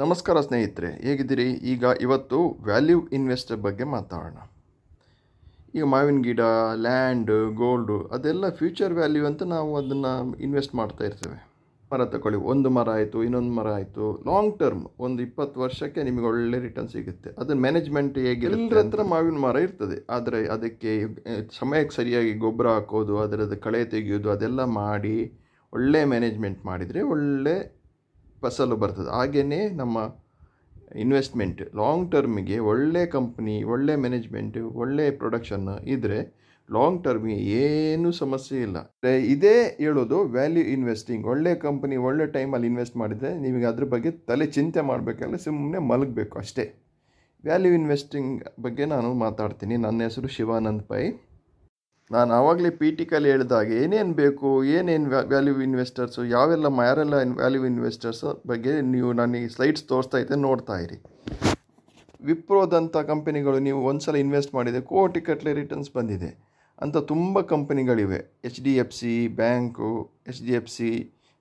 ನಮಸ್ಕಾರ ಸ್ನೇಹಿತರೆ ಹೇಗಿದ್ದೀರಿ ಈಗ ಇವತ್ತು ವ್ಯಾಲ್ಯೂ ಇನ್ವೆಸ್ಟರ್ ಬಗ್ಗೆ ಮಾತಾಡೋಣ ಈಗ ಮಾವಿನ ಗಿಡ ಲ್ಯಾಂಡ್ ಗೋಲ್ಡು ಅದೆಲ್ಲ ಫ್ಯೂಚರ್ ವ್ಯಾಲ್ಯೂ ಅಂತ ನಾವು ಅದನ್ನು ಇನ್ವೆಸ್ಟ್ ಮಾಡ್ತಾ ಇರ್ತೇವೆ ಮರ ತಗೊಳ್ಳಿ ಒಂದು ಮರ ಆಯಿತು ಇನ್ನೊಂದು ಮರ ಆಯಿತು ಲಾಂಗ್ ಟರ್ಮ್ ಒಂದು ಇಪ್ಪತ್ತು ವರ್ಷಕ್ಕೆ ನಿಮಗೆ ಒಳ್ಳೆ ರಿಟರ್ನ್ ಸಿಗುತ್ತೆ ಅದನ್ನ ಮ್ಯಾನೇಜ್ಮೆಂಟ್ ಹೇಗೆ ಎಲ್ಲರ ಹತ್ರ ಮಾವಿನ ಮರ ಇರ್ತದೆ ಆದರೆ ಅದಕ್ಕೆ ಸಮಯಕ್ಕೆ ಸರಿಯಾಗಿ ಗೊಬ್ಬರ ಹಾಕೋದು ಅದರದ್ದು ಕಳೆ ತೆಗೆಯೋದು ಅದೆಲ್ಲ ಮಾಡಿ ಒಳ್ಳೆ ಮ್ಯಾನೇಜ್ಮೆಂಟ್ ಮಾಡಿದರೆ ಒಳ್ಳೆ ಫಸಲು ಬರ್ತದೆ ಹಾಗೆಯೇ ನಮ್ಮ ಇನ್ವೆಸ್ಟ್ಮೆಂಟ್ ಲಾಂಗ್ ಟರ್ಮಿಗೆ ಒಳ್ಳೆ ಕಂಪ್ನಿ ಒಳ್ಳೆ ಮ್ಯಾನೇಜ್ಮೆಂಟ್ ಒಳ್ಳೆ ಪ್ರೊಡಕ್ಷನ್ ಇದ್ದರೆ ಲಾಂಗ್ ಟರ್ಮಿಗೆ ಏನೂ ಸಮಸ್ಯೆ ಇಲ್ಲ ಇದೇ ಹೇಳೋದು ವ್ಯಾಲ್ಯೂ ಇನ್ವೆಸ್ಟಿಂಗ್ ಒಳ್ಳೆ ಕಂಪ್ನಿ ಒಳ್ಳೆ ಟೈಮಲ್ಲಿ ಇನ್ವೆಸ್ಟ್ ಮಾಡಿದರೆ ನಿಮಗೆ ಅದ್ರ ಬಗ್ಗೆ ತಲೆ ಚಿಂತೆ ಮಾಡಬೇಕಲ್ಲ ಸುಮ್ಮನೆ ಮಲಗಬೇಕು ಅಷ್ಟೇ ವ್ಯಾಲ್ಯೂ ಇನ್ವೆಸ್ಟಿಂಗ್ ಬಗ್ಗೆ ನಾನು ಮಾತಾಡ್ತೀನಿ ನನ್ನ ಹೆಸರು ಶಿವಾನಂದ್ ಪೈ ನಾನು ಆವಾಗಲೇ ಪಿ ಟಿ ಕಲಿ ಹೇಳಿದಾಗ ಏನೇನು ಬೇಕು ಏನೇನು ವ್ಯಾಲ್ಯೂ ಇನ್ವೆಸ್ಟರ್ಸು ಯಾವೆಲ್ಲ ಇನ್ ವ್ಯಾಲ್ಯೂ ಇನ್ವೆಸ್ಟರ್ಸ್ ಬಗ್ಗೆ ನೀವು ನನಗೆ ಸ್ಲೈಡ್ಸ್ ತೋರಿಸ್ತಾ ಇದ್ದೆ ನೋಡ್ತಾ ಇರಿ ವಿಪ್ರೋದಂಥ ಕಂಪನಿಗಳು ನೀವು ಒಂದು ಸಲ ಇನ್ವೆಸ್ಟ್ ಮಾಡಿದೆ ಕೋಟಿ ಕಟ್ಲೆ ರಿಟರ್ನ್ಸ್ ಬಂದಿದೆ ಅಂತ ತುಂಬ ಕಂಪನಿಗಳಿವೆ H D F C bank H D F C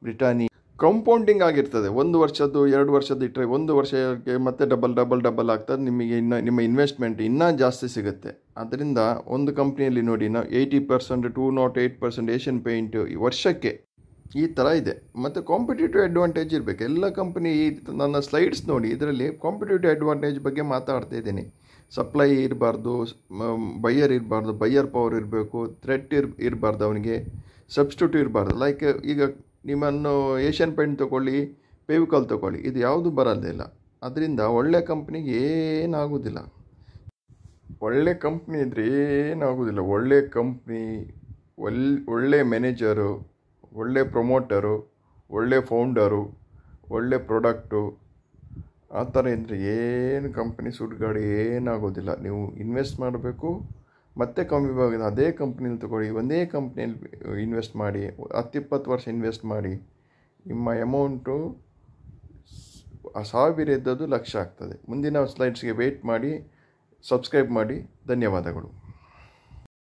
Britannia compounding ಆಗಿರ್ತದೆ ಒಂದು ವರ್ಷದ್ದು ಎರಡು ವರ್ಷದ್ದು ಇಟ್ಟರೆ ಒಂದು ವರ್ಷಕ್ಕೆ ಮತ್ತೆ ಡಬಲ್ ಡಬಲ್ ಡಬಲ್ ಆಗ್ತದೆ ನಿಮಗೆ ಇನ್ನು ನಿಮ್ಮ ಇನ್ವೆಸ್ಟ್ಮೆಂಟ್ ಇನ್ನೂ ಜಾಸ್ತಿ ಸಿಗುತ್ತೆ ಅದರಿಂದ ಒಂದು ಕಂಪ್ನಿಯಲ್ಲಿ ನೋಡಿ ನಾವು eighty percent to not eight percent Asian paint ವರ್ಷಕ್ಕೆ ಈ ಥರ ಇದೆ ಮತ್ತು ಕಾಂಪಿಟೇಟಿವ್ ಅಡ್ವಾಂಟೇಜ್ ಇರಬೇಕು ಎಲ್ಲ ಕಂಪ್ನಿ ಈ ನನ್ನ ಸ್ಲೈಡ್ಸ್ ನೋಡಿ ಇದರಲ್ಲಿ ಕಾಂಪಿಟೇಟಿವ್ ಅಡ್ವಾಂಟೇಜ್ ಬಗ್ಗೆ ಮಾತಾಡ್ತಾ ಇದ್ದೀನಿ ಸಪ್ಲೈ ಇರಬಾರ್ದು ಬೈಯರ್ ಇರಬಾರ್ದು ಬೈಯರ್ ಪವರ್ ಇರಬೇಕು ಥ್ರೆಟ್ ಇರ್ ಇರಬಾರ್ದು ಅವನಿಗೆ ಸಬ್ಸ್ಟಿಟ್ಯೂಟ್ ಇರಬಾರ್ದು ಲೈಕ್ ಈಗ ನಿಮ್ಮನ್ನು ಏಷ್ಯನ್ ಪೇಂಟ್ ತೊಗೊಳ್ಳಿ ಪೇವಿಕಲ್ ತೊಗೊಳ್ಳಿ ಇದು ಯಾವುದು ಇಲ್ಲ ಅದರಿಂದ ಒಳ್ಳೆ ಕಂಪ್ನಿಗೆ ಏನಾಗೋದಿಲ್ಲ ಒಳ್ಳೆ ಕಂಪ್ನಿ ಇದ್ದರೆ ಏನಾಗೋದಿಲ್ಲ ಒಳ್ಳೆ ಕಂಪ್ನಿ ಒಲ್ ಒಳ್ಳೆ ಮ್ಯಾನೇಜರು ಒಳ್ಳೆ ಪ್ರೊಮೋಟರು ಒಳ್ಳೆ ಫೌಂಡರು ಒಳ್ಳೆ ಪ್ರಾಡಕ್ಟು ಆ ಥರ ಇದ್ದರೆ ಏನು ಕಂಪ್ನಿ ಸುಡ್ಗಾಡಿ ಏನಾಗೋದಿಲ್ಲ ನೀವು ಇನ್ವೆಸ್ಟ್ ಮಾಡಬೇಕು ಮತ್ತೆ ಕಮ್ಮಿ ಭಾಗದ ಅದೇ ಕಂಪ್ನಿಲಿ ತಗೊಳ್ಳಿ ಒಂದೇ ಕಂಪ್ನಿಯಲ್ಲಿ ಇನ್ವೆಸ್ಟ್ ಮಾಡಿ ಹತ್ತಿಪ್ಪತ್ತು ವರ್ಷ ಇನ್ವೆಸ್ಟ್ ಮಾಡಿ ನಿಮ್ಮ ಅಮೌಂಟು ಸಾವಿರ ಇದ್ದದ್ದು ಲಕ್ಷ ಆಗ್ತದೆ ಮುಂದಿನ ಸ್ಲೈಡ್ಸ್ಗೆ ವೇಟ್ ಮಾಡಿ ಸಬ್ಸ್ಕ್ರೈಬ್ ಮಾಡಿ ಧನ್ಯವಾದಗಳು